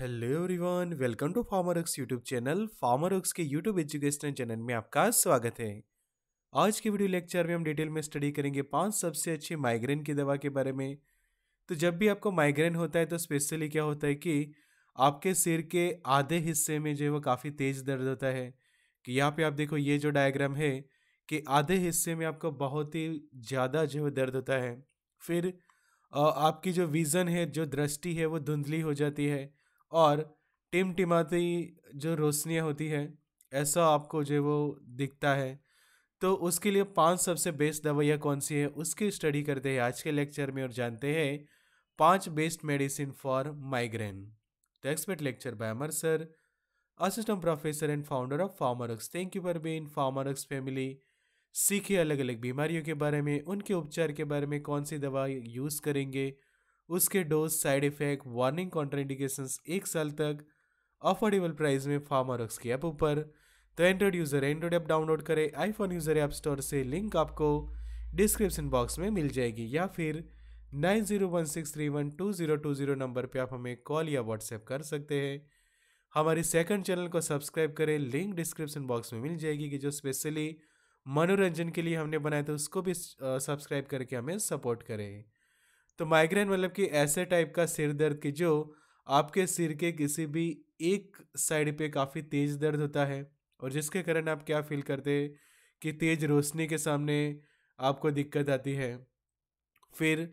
hello everyone welcome to farmer works YouTube channel farmer works के YouTube educational channel में आपका स्वागत है आज के वीडियो लेक्चर में हम डिटेल में स्टडी करेंगे पांच सबसे अच्छी माइग्रेन की दवा के बारे में तो जब भी आपको माइग्रेन होता है तो स्पेशली क्या होता है कि आपके सिर के आधे हिस्से में जो है वो काफ़ी तेज़ दर्द होता है कि यहाँ पर आप देखो ये जो डायग्राम है कि आधे हिस्से में आपको बहुत ही ज़्यादा जो है दर्द होता है फिर आपकी जो विज़न है जो दृष्टि है वो धुंधली हो जाती है और टिमटिमाती जो रोशनियाँ होती है ऐसा आपको जो वो दिखता है तो उसके लिए पांच सबसे बेस्ट दवाइयाँ कौन सी है उसकी स्टडी करते हैं आज के लेक्चर में और जानते हैं पांच बेस्ट मेडिसिन फॉर माइग्रेन तो expert lecture by Amar sir assistant professor and founder of PharmaRx thank you for been PharmaRx family सीखे अलग अलग बीमारियों के बारे में उनके उपचार के बारे में कौन सी दवा यूज़ करेंगे उसके dose side effect warning indication एक साल तक अफोर्डेबल प्राइस में फार्मारक्स की ऐप ऊपर तो Android user Android app download करें आईफोन यूज़र ऐप स्टोर से लिंक आपको डिस्क्रिप्शन बॉक्स में मिल जाएगी या फिर nine zero one six three one two zero two zero number पर आप हमें कॉल या व्हाट्सएप कर सकते हैं हमारे सेकंड चैनल को सब्सक्राइब करें लिंक डिस्क्रिप्शन बॉक्स में मिल जाएगी कि जो स्पेशली मनोरंजन के लिए हमने बनाया था उसको भी सब्सक्राइब करके हमें सपोर्ट करें तो माइग्रेन मतलब कि ऐसे टाइप का सिर दर्द कि जो आपके सिर के किसी भी एक साइड पे काफ़ी तेज़ दर्द होता है और जिसके कारण आप क्या फील करते कि तेज़ रोशनी के सामने आपको दिक्कत आती है फिर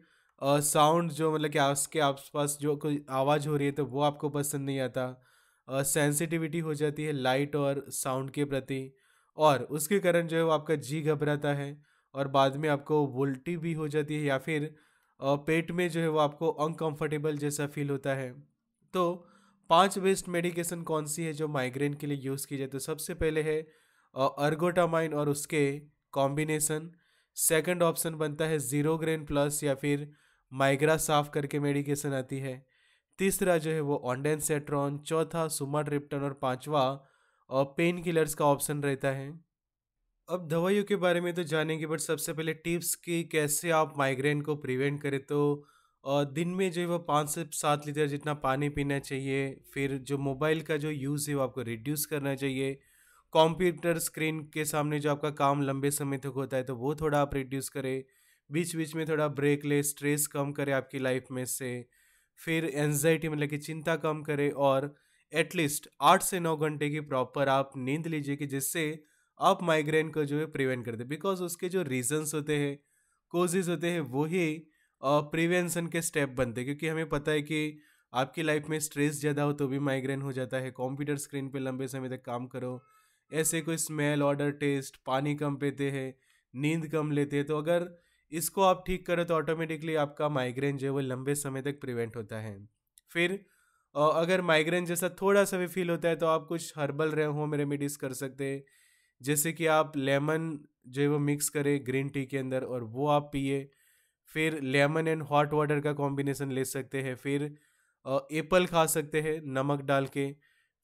साउंड जो मतलब कि आपके आसपास जो कोई आवाज़ हो रही है तो वो आपको पसंद नहीं आता सेंसिटिविटी हो जाती है लाइट और साउंड के प्रति और उसके कारण जो है वो आपका जी घबराता है और बाद में आपको वोल्टी भी हो जाती है या फिर पेट में जो है वो आपको अनकंफर्टेबल जैसा फील होता है तो पांच बेस्ट मेडिकेशन कौन सी है जो माइग्रेन के लिए यूज़ की जाए तो सबसे पहले है अर्गोटामाइन और उसके कॉम्बिनेसन सेकंड ऑप्शन बनता है ज़ीरो ग्रेन प्लस या फिर माइग्रा साफ करके मेडिकेशन आती है तीसरा जो है वो ऑनडेन सेट्रॉन चौथा सुमा ट्रिप्टन और पाँचवा पेन किलर्स का ऑप्शन रहता है अब दवाइयों के बारे में तो जानेंगे बट सबसे पहले टिप्स कि कैसे आप माइग्रेन को प्रिवेंट करें तो दिन में जो है वो पाँच से सात लीटर जितना पानी पीना चाहिए फिर जो मोबाइल का जो यूज़ है वो आपको रिड्यूस करना चाहिए कंप्यूटर स्क्रीन के सामने जो आपका काम लंबे समय तक होता है तो वो थोड़ा आप रिड्यूस करें बीच बीच में थोड़ा ब्रेक ले स्ट्रेस कम करें आपकी लाइफ में से फिर एनजाइटी मतलब कि चिंता कम करें और एटलीस्ट आठ से नौ घंटे की प्रॉपर आप नींद लीजिए कि जिससे आप माइग्रेन को जो है प्रिवेंट करते बिकॉज उसके जो रीजंस होते हैं कोजेज होते हैं वो ही प्रिवेंशन के स्टेप बनते हैं क्योंकि हमें पता है कि आपकी लाइफ में स्ट्रेस ज़्यादा हो तो भी माइग्रेन हो जाता है कंप्यूटर स्क्रीन पे लंबे समय तक काम करो ऐसे कोई स्मेल ऑर्डर टेस्ट पानी कम पीते हैं नींद कम लेते हैं तो अगर इसको आप ठीक करो तो ऑटोमेटिकली आपका माइग्रेन जो है वो लंबे समय तक प्रिवेंट होता है फिर अगर माइग्रेन जैसा थोड़ा सा भी फील होता है तो आप कुछ हर्बल होम रेमेडीज़ कर सकते हैं जैसे कि आप लेमन जो है वो मिक्स करें ग्रीन टी के अंदर और वो आप पिए फिर लेमन एंड हॉट वाटर का कॉम्बिनेसन ले सकते हैं फिर एप्पल खा सकते हैं नमक डाल के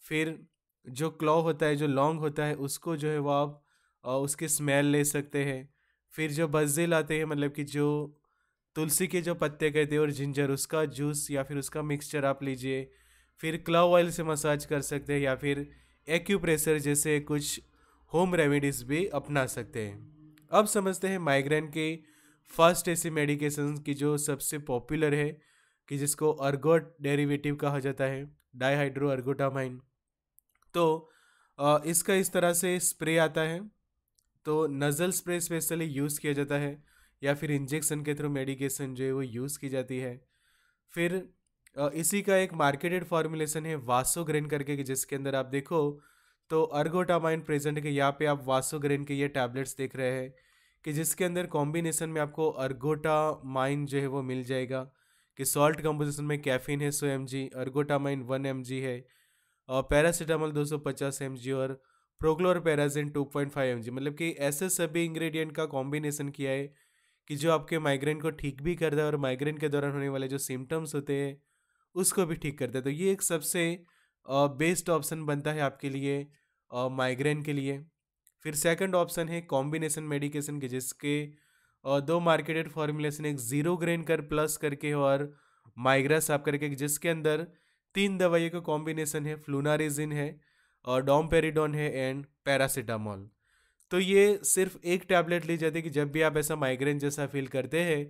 फिर जो क्लॉ होता है जो लौंग होता है उसको जो है वो आप उसकी स्मेल ले सकते हैं फिर जो बज्जिल आते हैं मतलब कि जो तुलसी के जो पत्ते कहते हैं और जिंजर उसका जूस या फिर उसका मिक्सचर आप लीजिए फिर क्लव ऑयल से मसाज कर सकते हैं या फिर एक्यूप्रेशर जैसे कुछ होम रेमेडीज़ भी अपना सकते हैं अब समझते हैं माइग्रेन के फर्स्ट ऐसी मेडिकेशन की जो सबसे पॉपुलर है कि जिसको अर्गोट डेरिवेटिव कहा जाता है डाईहाइड्रो अर्गोटामाइन तो इसका इस तरह से स्प्रे आता है तो नज़ल स्प्रे स्पेशली यूज़ किया जाता है या फिर इंजेक्शन के थ्रू मेडिकेशन जो है वो यूज़ की जाती है फिर इसी का एक मार्केटेड फॉर्मुलेशन है वासोग्रेन करके कि जिसके अंदर आप देखो तो अर्गोटामाइन प्रेजेंट है यहाँ पे आप वासोग्रेन के ये टैबलेट्स देख रहे हैं कि जिसके अंदर कॉम्बिनेशन में आपको अर्गोटामाइन जो है वो मिल जाएगा कि सॉल्ट कंपोजिशन में कैफीन है सौ M G ergotamine one M G है और पैरासीटामोल दो सौ पचास एम जी और prochlorperazine two point five M G मतलब कि ऐसे सभी इंग्रेडिएंट का कॉम्बिनेसन किया है कि जो आपके माइग्रेन को ठीक भी करता है और माइग्रेन के दौरान होने वाले जो सिम्टम्स होते हैं उसको भी ठीक करता है तो ये एक सबसे बेस्ट ऑप्शन बनता है आपके लिए माइग्रेन के लिए फिर सेकंड ऑप्शन है कॉम्बिनेशन मेडिकेशन के जिसके दो मार्केटेड फॉर्मूलेशन एक ज़ीरो ग्रेन कर प्लस करके और माइग्रा साफ करके जिसके अंदर तीन दवाइयों का कॉम्बिनेशन है फ्लूनारिजिन है और डोमपेरिडोन है एंड पैरासीटामोल तो ये सिर्फ एक टैबलेट ली जाती है कि जब भी आप ऐसा माइग्रेन जैसा फील करते हैं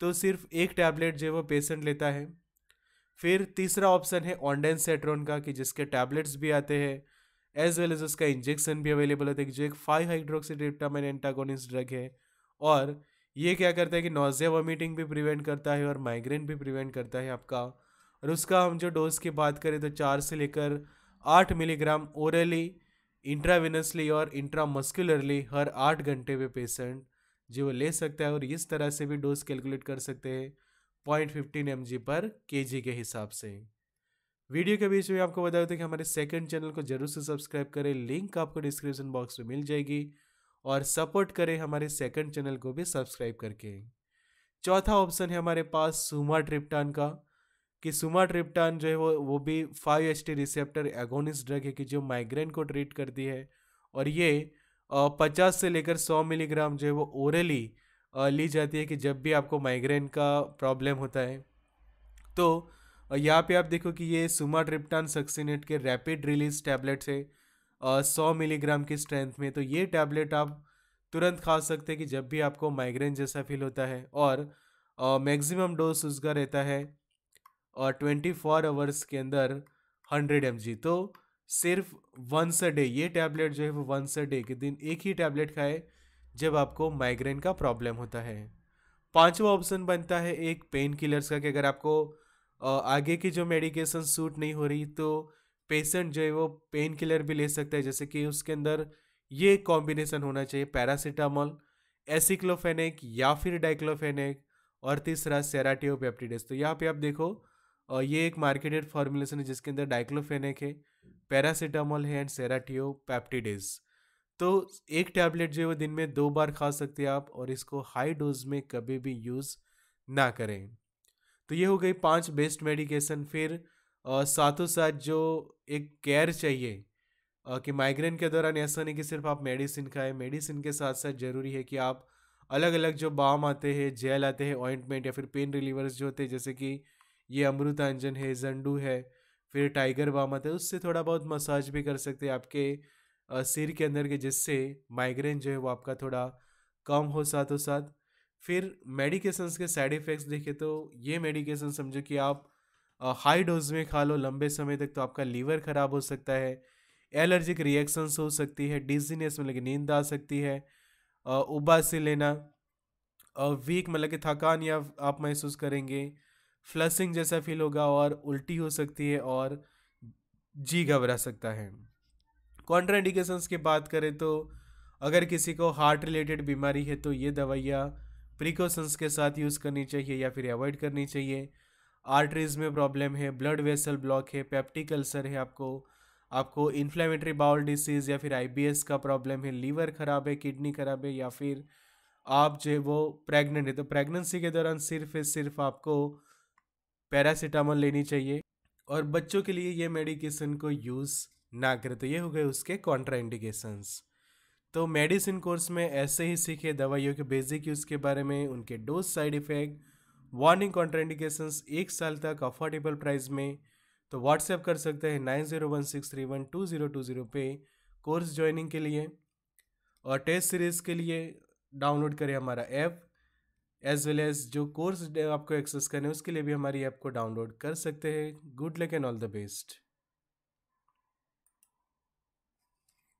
तो सिर्फ एक टैबलेट जो वो पेशेंट लेता है फिर तीसरा ऑप्शन है ऑनडेन सेट्रोन का कि जिसके टैबलेट्स भी आते हैं एज वेल एज उसका इंजेक्शन भी अवेलेबल होता है तो जो एक five hydroxy tryptamine antagonist drug है और ये क्या करता है कि नोजिया वॉमिटिंग भी प्रिवेंट करता है और माइग्रेन भी प्रिवेंट करता है आपका और उसका हम जो डोज की बात करें तो चार से लेकर आठ मिलीग्राम ओरली इंट्रावेनसली और इंट्रामस्कुलरली हर आठ घंटे में पेशेंट जो वो ले सकता है और इस तरह से भी डोज कैलकुलेट कर सकते हैं पॉइंट फिफ्टीन एम पर के के हिसाब से वीडियो के बीच में आपको बता दें कि हमारे सेकंड चैनल को जरूर से सब्सक्राइब करें लिंक आपको डिस्क्रिप्शन बॉक्स में मिल जाएगी और सपोर्ट करें हमारे सेकंड चैनल को भी सब्सक्राइब करके चौथा ऑप्शन है हमारे पास सुमा ट्रिप्टान का कि सुमा ट्रिप्टान जो है वो वो भी five H T receptor agonist drug है कि जो माइग्रेन को ट्रीट करती है और ये पचास से लेकर सौ मिलीग्राम जो है वो ओरली ली जाती है कि जब भी आपको माइग्रेन का प्रॉब्लम होता है तो और यहाँ पे आप देखो कि ये सुमा ट्रिप्टान सक्सिनेट के रैपिड रिलीज टैबलेट्स है सौ मिलीग्राम की स्ट्रेंथ में तो ये टैबलेट आप तुरंत खा सकते हैं कि जब भी आपको माइग्रेन जैसा फील होता है और मैक्सिमम डोज उसका रहता है और ट्वेंटी फोर आवर्स के अंदर हंड्रेड एम तो सिर्फ वंस अ डे ये टैबलेट जो है वो वंस अ डे के दिन एक ही टैबलेट खाए जब आपको माइग्रेन का प्रॉब्लम होता है पांचवा ऑप्शन बनता है एक पेन किलर्स का कि अगर आपको आगे की जो मेडिकेशन सूट नहीं हो रही तो पेशेंट जो है वो पेन किलर भी ले सकता है जैसे कि उसके अंदर ये कॉम्बिनेशन होना चाहिए पैरासीटामॉल एसिक्लोफेनिक या फिर डाइक्लोफेनिक और तीसरा सेराटियो तो यहाँ पे आप देखो ये एक मार्केटेड फॉर्मुलेशन है जिसके अंदर डाइक्लोफेनिक है पैरासीटामॉल है एंड सेराटियो तो एक टैबलेट जो है वो दिन में दो बार खा सकते हैं आप और इसको हाई डोज में कभी भी यूज़ ना करें तो ये हो गई पांच बेस्ट मेडिकेशन फिर साथों साथ जो एक केयर चाहिए आ, कि माइग्रेन के दौरान ऐसा नहीं कि सिर्फ आप मेडिसिन खाएं मेडिसिन के साथ साथ ज़रूरी है कि आप अलग अलग जो बाम आते हैं जेल आते हैं ऑइंटमेंट या फिर पेन रिलीवर्स जो होते हैं जैसे कि ये अमृतांजन है जंडू है फिर टाइगर बाम आता है उससे थोड़ा बहुत मसाज भी कर सकते हैं आपके सिर के अंदर के जिससे माइग्रेन जो है वो आपका थोड़ा कम हो साथों साथ फिर मेडिकेशंस के साइड इफ़ेक्ट्स देखें तो ये मेडिकेशन समझो कि आप हाई डोज में खा लो लंबे समय तक तो आपका लीवर ख़राब हो सकता है एलर्जिक रिएक्शंस हो सकती है डिजीनेस मतलब कि नींद आ सकती है उबासी लेना वीक मतलब कि थकान या आप महसूस करेंगे फ्लसिंग जैसा फील होगा और उल्टी हो सकती है और जी घबरा सकता है कॉन्ट्राइंडिकेशंस की बात करें तो अगर किसी को हार्ट रिलेटेड बीमारी है तो ये दवाइयाँ प्रिकॉशंस के साथ यूज़ करनी चाहिए या फिर अवॉइड करनी चाहिए आर्टरीज में प्रॉब्लम है ब्लड वेसल ब्लॉक है पेप्टिक अल्सर है आपको आपको इन्फ्लेमेटरी बाउल डिसीज़ या फिर आई का प्रॉब्लम है लीवर ख़राब है किडनी ख़राब है या फिर आप जो है वो प्रेग्नेंट है तो प्रेगनेंसी के दौरान सिर्फ सिर्फ आपको पैरासीटामोल लेनी चाहिए और बच्चों के लिए ये मेडिकेशन को यूज़ ना करें तो ये हो गए उसके कॉन्ट्राइंडिकेशंस तो मेडिसिन कोर्स में ऐसे ही सीखे दवाइयों के बेसिक यूज़ के बारे में उनके dose side effect warning contraindication एक साल तक अफोर्डेबल प्राइस में तो व्हाट्सएप कर सकते हैं nine zero one six three one two zero two zero पे कोर्स ज्वाइनिंग के लिए और टेस्ट सीरीज़ के लिए डाउनलोड करें हमारा ऐप एज वेल एज जो कोर्स आपको एक्सेस करने उसके लिए भी हमारी ऐप को डाउनलोड कर सकते हैं good luck and all the best